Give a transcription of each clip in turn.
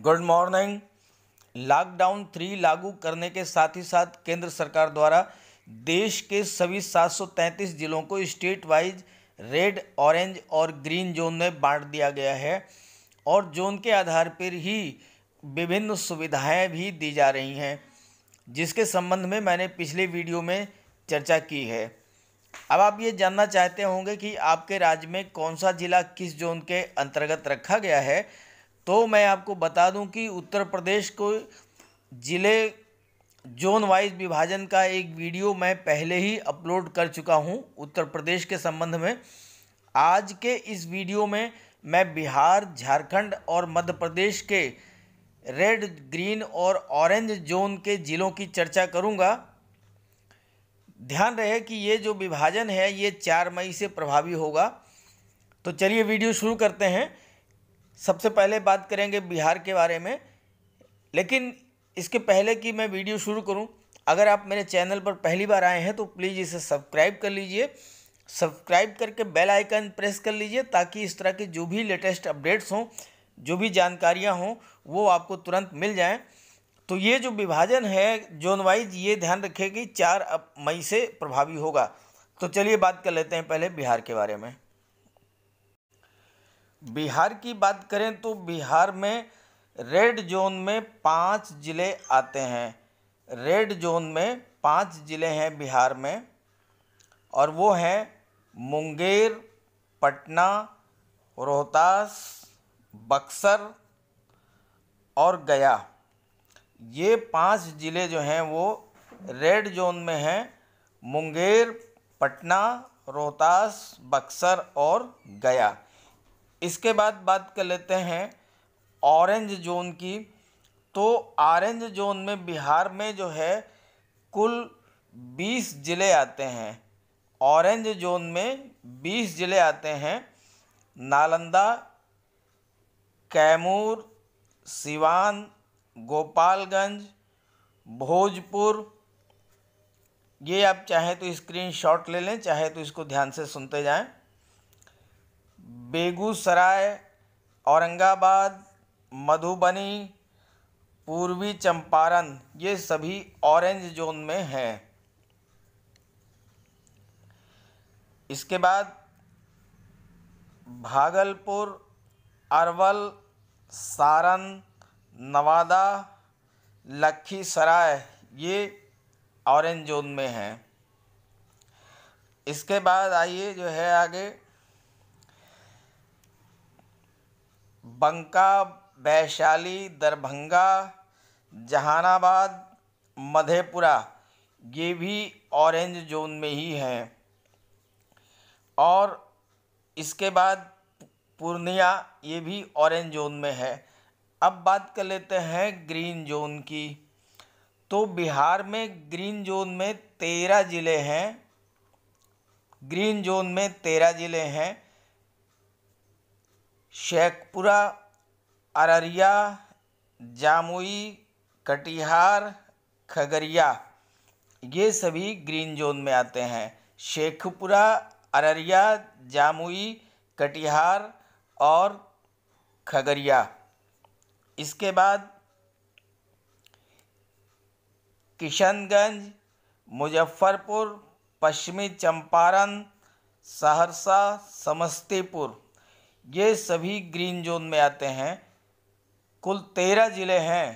good morning lockdown three लागू करने के साथ ही साथ केंद्र सरकार द्वारा देश के सभी 733 जिलों को स्टेट वाइज रेड ऑरेंज और ग्रीन जोन में बांट दिया गया है और जोन के आधार पर ही विभिन्न सुविधाएं भी दी जा रही हैं जिसके संबंध में मैंने पिछले वीडियो में चर्चा की है अब आप ये जानना चाहते होंगे कि आपके राज्य में कौन सा ज़िला किस जोन के अंतर्गत रखा गया है तो मैं आपको बता दूं कि उत्तर प्रदेश को ज़िले जोन वाइज विभाजन का एक वीडियो मैं पहले ही अपलोड कर चुका हूं उत्तर प्रदेश के संबंध में आज के इस वीडियो में मैं बिहार झारखंड और मध्य प्रदेश के रेड ग्रीन और ऑरेंज जोन के ज़िलों की चर्चा करूंगा ध्यान रहे कि ये जो विभाजन है ये चार मई से प्रभावी होगा तो चलिए वीडियो शुरू करते हैं सबसे पहले बात करेंगे बिहार के बारे में लेकिन इसके पहले कि मैं वीडियो शुरू करूं अगर आप मेरे चैनल पर पहली बार आए हैं तो प्लीज़ इसे सब्सक्राइब कर लीजिए सब्सक्राइब करके बेल आइकन प्रेस कर लीजिए ताकि इस तरह के जो भी लेटेस्ट अपडेट्स हों जो भी जानकारियाँ हों वो आपको तुरंत मिल जाएँ तो ये जो विभाजन है जोन वाइज ये ध्यान रखेगी कि चार मई से प्रभावी होगा तो चलिए बात कर लेते हैं पहले बिहार के बारे में बिहार की बात करें तो बिहार में रेड जोन में पांच ज़िले आते हैं रेड जोन में पांच ज़िले हैं बिहार में और वो हैं मुंगेर पटना रोहतास बक्सर और गया ये पांच ज़िले जो हैं वो रेड जोन में हैं मुंगेर पटना रोहतास बक्सर और गया इसके बाद बात कर लेते हैं ऑरेंज जोन की तो ऑरेंज जोन में बिहार में जो है कुल बीस ज़िले आते हैं ऑरेंज जोन में बीस ज़िले आते हैं नालंदा कैमूर सिवान गोपालगंज भोजपुर ये आप चाहे तो स्क्रीन शॉट ले लें चाहे तो इसको ध्यान से सुनते जाएं बेगूसराय औरंगाबाद मधुबनी पूर्वी चंपारण ये सभी ऑरेंज जोन में हैं इसके बाद भागलपुर अरवल सारण नवादा लखीसराय ये ऑरेंज जोन में है इसके बाद आइए जो है आगे बंका वैशाली दरभंगा जहानाबाद मधेपुरा ये भी ऑरेंज जोन में ही हैं और इसके बाद पूर्णिया ये भी ऑरेंज जोन में है अब बात कर लेते हैं ग्रीन जोन की तो बिहार में ग्रीन जोन में तेरह ज़िले हैं ग्रीन जोन में तेरह ज़िले हैं शेखपुरा अररिया जामुई कटिहार खगरिया ये सभी ग्रीन जोन में आते हैं शेखपुरा अररिया जामुई कटिहार और खगरिया इसके बाद किशनगंज मुजफ्फरपुर पश्चिमी चंपारण सहरसा समस्तीपुर ये सभी ग्रीन जोन में आते हैं कुल तेरह ज़िले हैं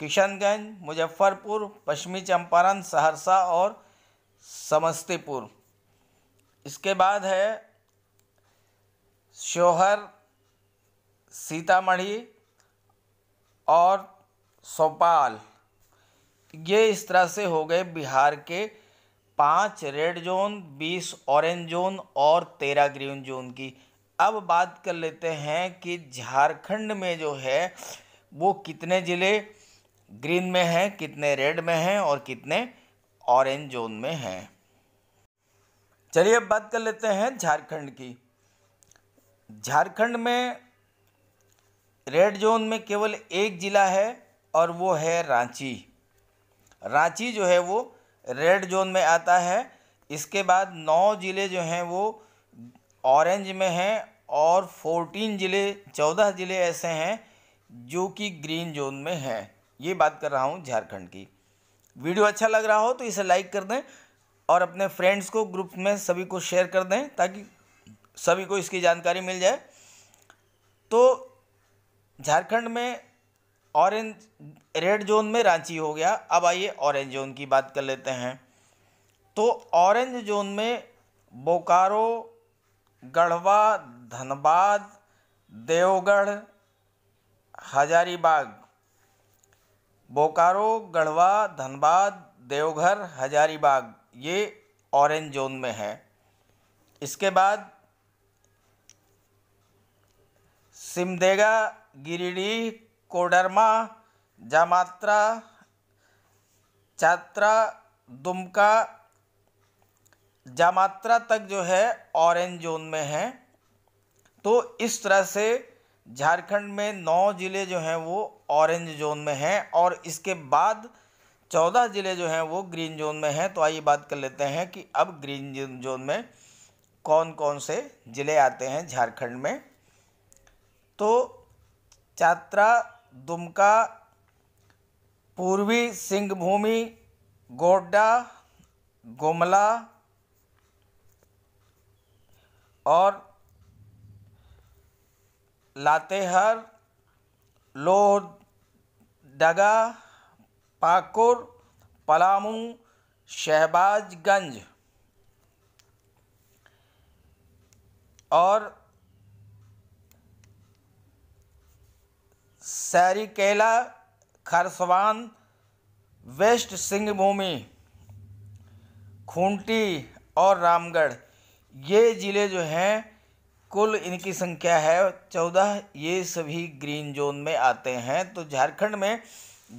किशनगंज मुजफ्फरपुर पश्चिमी चंपारण सहरसा और समस्तीपुर इसके बाद है शोहर सीतामढ़ी और सोपाल ये इस तरह से हो गए बिहार के पाँच रेड जोन बीस ऑरेंज जोन और तेरह ग्रीन जोन की अब बात कर लेते हैं कि झारखंड में जो है वो कितने ज़िले ग्रीन में हैं कितने रेड में हैं और कितने ऑरेंज जोन में हैं चलिए अब बात कर लेते हैं झारखंड की झारखंड में रेड जोन में केवल एक ज़िला है और वो है रांची रांची जो है वो रेड जोन में आता है इसके बाद नौ ज़िले जो हैं वो ऑरेंज में हैं और फोर्टीन ज़िले चौदह ज़िले ऐसे हैं जो कि ग्रीन जोन में हैं ये बात कर रहा हूँ झारखंड की वीडियो अच्छा लग रहा हो तो इसे लाइक कर दें और अपने फ्रेंड्स को ग्रुप में सभी को शेयर कर दें ताकि सभी को इसकी जानकारी मिल जाए तो झारखंड में ऑरेंज रेड जोन में रांची हो गया अब आइए ऑरेंज जोन की बात कर लेते हैं तो ऑरेंज जोन में बोकारो गढ़वा धनबाद देवगढ़ हजारीबाग बोकारो गढ़वा धनबाद देवघर हजारीबाग ये ऑरेंज जोन में है इसके बाद सिमदेगा गिरिडीह कोडरमा जामात्रा चात्रा दुमका जामात्रा तक जो है ऑरेंज जोन में है तो इस तरह से झारखंड में नौ ज़िले जो हैं वो ऑरेंज जोन में हैं और इसके बाद चौदह ज़िले जो हैं वो ग्रीन जोन में हैं तो आइए बात कर लेते हैं कि अब ग्रीन जोन में कौन कौन से ज़िले आते हैं झारखंड में तो चात्रा दुमका पूर्वी सिंहभूमि गोड्डा गुमला और लातेहर लोहडगा पाकुर पलामू शहबाजगंज और सैरिकेला केला खरसवान वेस्ट सिंहभूमि खूंटी और रामगढ़ ये ज़िले जो हैं कुल इनकी संख्या है चौदह ये सभी ग्रीन जोन में आते हैं तो झारखंड में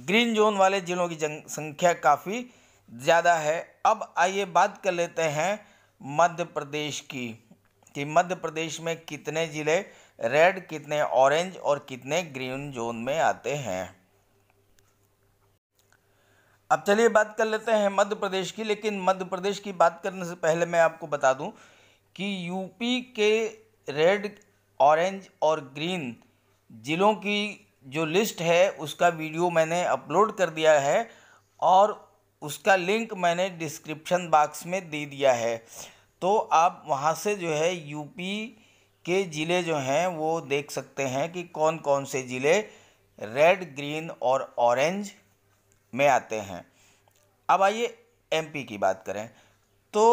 ग्रीन जोन वाले ज़िलों की जन संख्या काफ़ी ज़्यादा है अब आइए बात कर लेते हैं मध्य प्रदेश की कि मध्य प्रदेश में कितने ज़िले रेड कितने ऑरेंज और कितने ग्रीन जोन में आते हैं अब चलिए बात कर लेते हैं मध्य प्रदेश की लेकिन मध्य प्रदेश की बात करने से पहले मैं आपको बता दूं कि यूपी के रेड ऑरेंज और ग्रीन ज़िलों की जो लिस्ट है उसका वीडियो मैंने अपलोड कर दिया है और उसका लिंक मैंने डिस्क्रिप्शन बॉक्स में दे दिया है तो आप वहाँ से जो है यूपी के ज़िले जो हैं वो देख सकते हैं कि कौन कौन से ज़िले रेड ग्रीन और ऑरेंज में आते हैं अब आइए एमपी की बात करें तो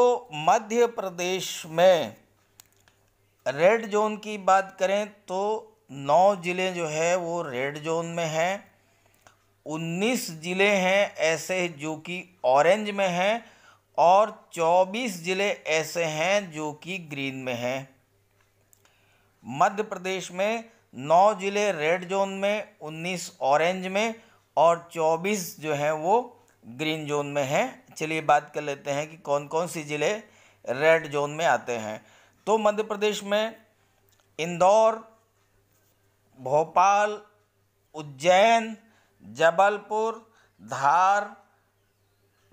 मध्य प्रदेश में रेड जोन की बात करें तो नौ ज़िले जो है वो रेड जोन में हैं उन्नीस ज़िले हैं ऐसे जो कि ऑरेंज में हैं और चौबीस ज़िले ऐसे हैं जो कि ग्रीन में हैं मध्य प्रदेश में नौ ज़िले रेड जोन में उन्नीस ऑरेंज में और चौबीस जो हैं वो ग्रीन जोन में हैं चलिए बात कर लेते हैं कि कौन कौन से ज़िले रेड जोन में आते हैं तो मध्य प्रदेश में इंदौर भोपाल उज्जैन जबलपुर धार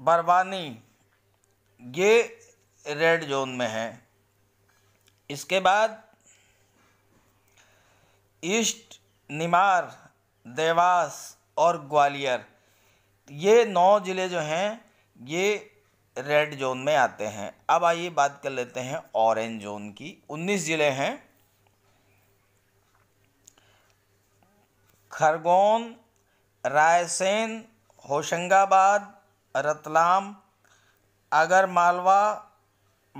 बरवानी ये रेड जोन में हैं इसके बाद ईस्ट निमार देवास और ग्वालियर ये नौ ज़िले जो हैं ये रेड जोन में आते हैं अब आइए बात कर लेते हैं ऑरेंज जोन की उन्नीस ज़िले हैं खरगोन रायसेन होशंगाबाद रतलाम आगरमालवा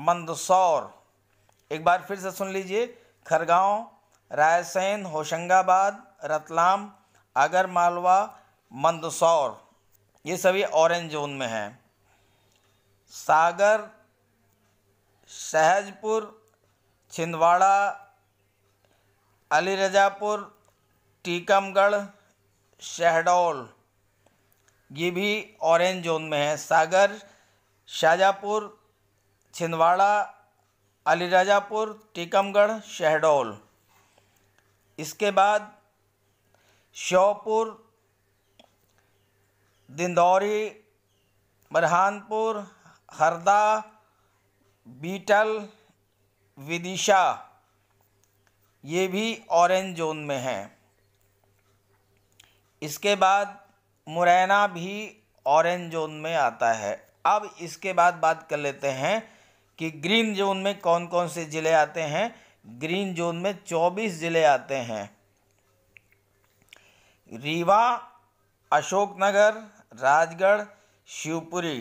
मंदसौर एक बार फिर से सुन लीजिए खरगांव रायसेन होशंगाबाद रतलाम आगरमालवा मंदसौर ये सभी ऑरेंज जोन में हैं सागर सहजपुर छिंदवाड़ा अलीरजापुर टीकमगढ़ शहडोल ये भी ऑरेंज जोन में है सागर शाहजहाँपुर छिंदवाड़ा अलीराजापुर टीकमगढ़ शहडोल इसके बाद श्योपुर दिंदौरी बरहानपुर हरदा बीटल विदिशा ये भी ऑरेंज जोन में हैं इसके बाद मुरैना भी ऑरेंज जोन में आता है अब इसके बाद बात कर लेते हैं कि ग्रीन जोन में कौन कौन से ज़िले आते हैं ग्रीन जोन में 24 ज़िले आते हैं रीवा अशोकनगर राजगढ़ शिवपुरी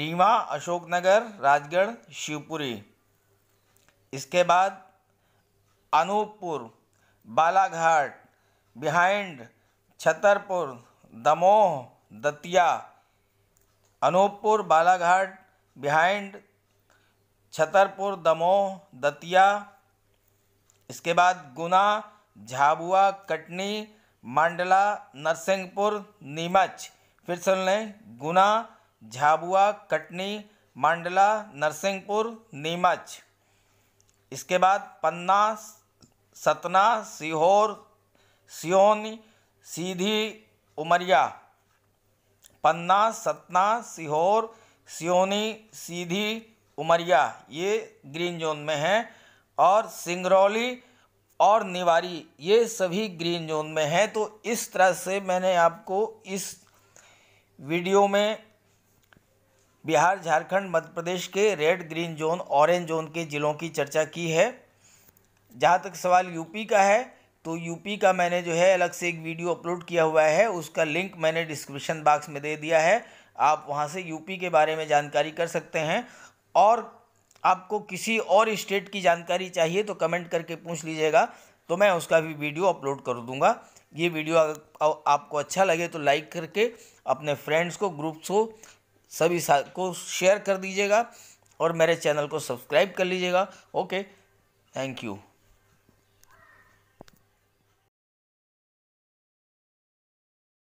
रीवा अशोकनगर राजगढ़ शिवपुरी इसके बाद अनूपपुर बालाघाट बिहाइंड छतरपुर दमोह दतिया अनूपपुर बालाघाट बिहाइंड छतरपुर दमोह दतिया इसके बाद गुना झाबुआ कटनी मंडला नरसिंहपुर नीमच फिर सुन लें गुना झाबुआ कटनी मंडला नरसिंहपुर नीमच इसके बाद पन्ना सतना सीहोर सियोन सीधी उमरिया पन्ना सतना सीहोर सियोनी सीधी उमरिया ये ग्रीन जोन में है और सिंगरौली और निवारी ये सभी ग्रीन जोन में है तो इस तरह से मैंने आपको इस वीडियो में बिहार झारखंड मध्य प्रदेश के red green zone orange zone के ज़िलों की चर्चा की है जहाँ तक सवाल यूपी का है तो यूपी का मैंने जो है अलग से एक वीडियो अपलोड किया हुआ है उसका लिंक मैंने डिस्क्रिप्शन बॉक्स में दे दिया है आप वहाँ से यूपी के बारे में जानकारी कर सकते हैं और आपको किसी और स्टेट की जानकारी चाहिए तो कमेंट करके पूछ लीजिएगा तो मैं उसका भी वीडियो अपलोड कर दूंगा ये वीडियो अगर आपको अच्छा लगे तो लाइक करके अपने फ्रेंड्स को ग्रुप्स को सभी को शेयर कर दीजिएगा और मेरे चैनल को सब्सक्राइब कर लीजिएगा ओके थैंक यू